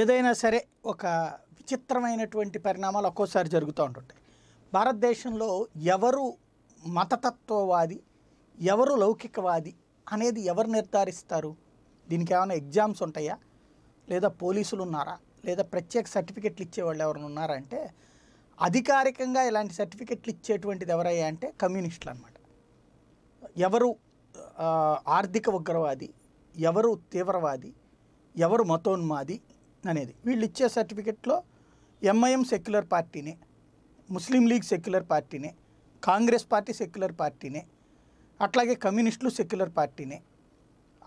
ఏదైనా సరే ఒక విచిత్రమైనటువంటి పరిణామాలు ఒక్కోసారి జరుగుతూ ఉంటుంటాయి భారతదేశంలో ఎవరు మతతత్వవాది ఎవరు లౌకికవాది అనేది ఎవరు నిర్ధారిస్తారు దీనికి ఏమైనా ఎగ్జామ్స్ ఉంటాయా లేదా పోలీసులు ఉన్నారా లేదా ప్రత్యేక సర్టిఫికెట్లు ఇచ్చేవాళ్ళు ఎవరైనా ఉన్నారా అంటే అధికారికంగా ఇలాంటి సర్టిఫికెట్లు ఇచ్చేటువంటిది ఎవరయ్యా అంటే కమ్యూనిస్టులు అనమాట ఎవరు ఆర్థిక ఉగ్రవాది ఎవరు తీవ్రవాది ఎవరు మతోన్మాది అనేది వీళ్ళు ఇచ్చే సర్టిఫికెట్లో ఎంఐఎం సెక్యులర్ పార్టీనే ముస్లిం లీగ్ సెక్యులర్ పార్టీనే కాంగ్రెస్ పార్టీ సెక్యులర్ పార్టీనే అట్లాగే కమ్యూనిస్టులు సెక్యులర్ పార్టీనే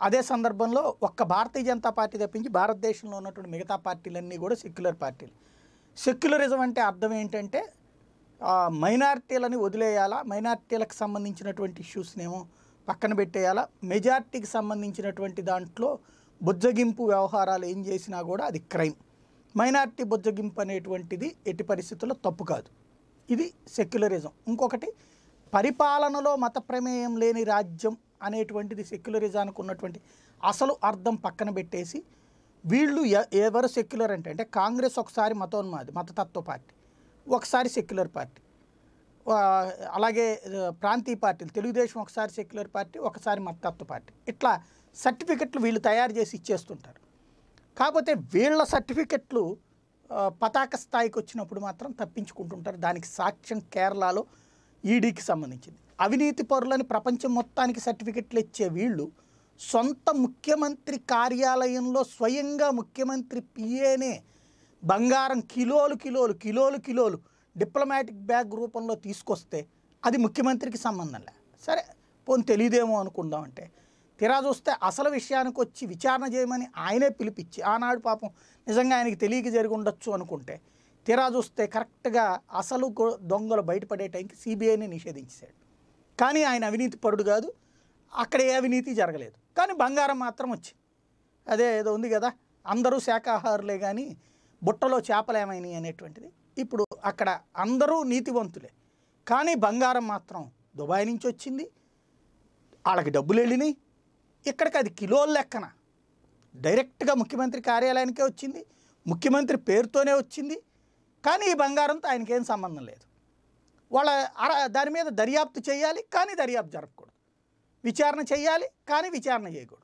అదే సందర్భంలో ఒక్క భారతీయ జనతా పార్టీ తప్పించి భారతదేశంలో ఉన్నటువంటి మిగతా పార్టీలన్నీ కూడా సెక్యులర్ పార్టీలు సెక్యులరిజం అంటే అర్థం ఏంటంటే మైనార్టీలని వదిలేయాలా మైనార్టీలకు సంబంధించినటువంటి ఇష్యూస్నేమో పక్కన పెట్టేయాలా మెజార్టీకి సంబంధించినటువంటి దాంట్లో బుజ్జగింపు వ్యవహారాలు ఏం చేసినా కూడా అది క్రైమ్ మైనారిటీ బుజ్జగింపు అనేటువంటిది ఎట్టి పరిస్థితుల్లో తప్పు కాదు ఇది సెక్యులరిజం ఇంకొకటి పరిపాలనలో మత ప్రమేయం లేని రాజ్యం అనేటువంటిది సెక్యులరిజానికి ఉన్నటువంటి అసలు అర్థం పక్కన పెట్టేసి వీళ్ళు ఎవరు సెక్యులర్ అంటే అంటే కాంగ్రెస్ ఒకసారి మతోన్మాది మతతత్వ పార్టీ ఒకసారి సెక్యులర్ పార్టీ అలాగే ప్రాంతీయ పార్టీలు తెలుగుదేశం ఒకసారి సెక్యులర్ పార్టీ ఒకసారి మతత్వ పార్టీ ఇట్లా సర్టిఫికెట్లు వీళ్ళు తయారు చేసి ఇచ్చేస్తుంటారు కాకపోతే వీళ్ళ సర్టిఫికెట్లు పతాక స్థాయికి వచ్చినప్పుడు మాత్రం తప్పించుకుంటుంటారు దానికి సాక్ష్యం కేరళలో ఈడీకి సంబంధించింది అవినీతి పరులని ప్రపంచం మొత్తానికి సర్టిఫికెట్లు ఇచ్చే వీళ్ళు సొంత ముఖ్యమంత్రి కార్యాలయంలో స్వయంగా ముఖ్యమంత్రి పిఏనే బంగారం కిలోలు కిలోలు కిలోలు కిలోలు డిప్లొమాటిక్ బ్యాగ్ రూపంలో తీసుకొస్తే అది ముఖ్యమంత్రికి సంబంధం లే సరే పోనీ తెలియదేమో అనుకుందాం అంటే తీరా చూస్తే అసలు విషయానికి వచ్చి విచారణ చేయమని ఆయనే పిలిపించి ఆనాడు పాపం నిజంగా ఆయనకి తెలియక జరిగి ఉండొచ్చు అనుకుంటే తీరా చూస్తే కరెక్ట్గా అసలు దొంగలు బయటపడే టైంకి సిబిఐని నిషేధించేశాడు కానీ ఆయన అవినీతి పరుడు కాదు అక్కడ ఏ అవినీతి జరగలేదు కానీ బంగారం మాత్రం వచ్చింది అదే ఏదో ఉంది కదా అందరూ శాఖాహారులే కానీ బుట్టలో చేపలేమైనాయి అనేటువంటిది ఇప్పుడు అక్కడ అందరూ నీతివంతులే కానీ బంగారం మాత్రం దుబాయ్ నుంచి వచ్చింది వాళ్ళకి డబ్బులు వెళ్ళినాయి ఇక్కడికి అది కిలోల లెక్కన డైరెక్ట్గా ముఖ్యమంత్రి కార్యాలయానికే వచ్చింది ముఖ్యమంత్రి పేరుతోనే వచ్చింది కానీ ఈ బంగారంతో ఆయనకేం సంబంధం లేదు వాళ్ళ దాని మీద దర్యాప్తు చేయాలి కానీ దర్యాప్తు జరగకూడదు విచారణ చేయాలి కానీ విచారణ చేయకూడదు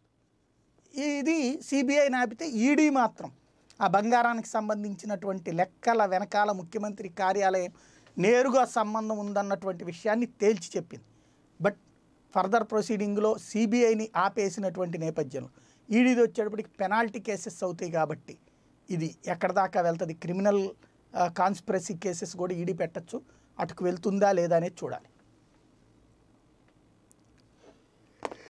ఇది సిబిఐ నాపితే ఈడీ మాత్రం ఆ బంగారానికి సంబంధించినటువంటి లెక్కల వెనకాల ముఖ్యమంత్రి కార్యాలయం నేరుగా సంబంధం ఉందన్నటువంటి విషయాన్ని తేల్చి చెప్పింది బట్ ఫర్దర్ ప్రొసీడింగ్లో సిబిఐని ఆపేసినటువంటి నేపథ్యంలో ఈడీది e వచ్చేటప్పటికి పెనాల్టీ కేసెస్ అవుతాయి కాబట్టి ఇది ఎక్కడ దాకా వెళ్తుంది క్రిమినల్ కాన్స్పిరసీ కేసెస్ కూడా ఈడీ e పెట్టచ్చు అటుకు వెళ్తుందా లేదా అనేది చూడాలి